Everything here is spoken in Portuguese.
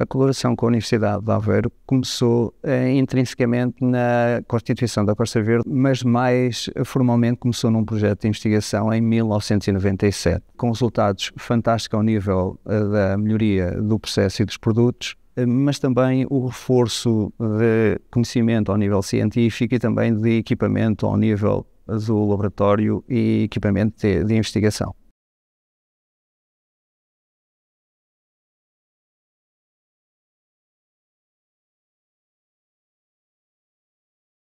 A colaboração com a Universidade de Aveiro começou eh, intrinsecamente na constituição da Costa Verde, mas mais formalmente começou num projeto de investigação em 1997, com resultados fantásticos ao nível eh, da melhoria do processo e dos produtos, eh, mas também o reforço de conhecimento ao nível científico e também de equipamento ao nível do laboratório e equipamento de, de investigação.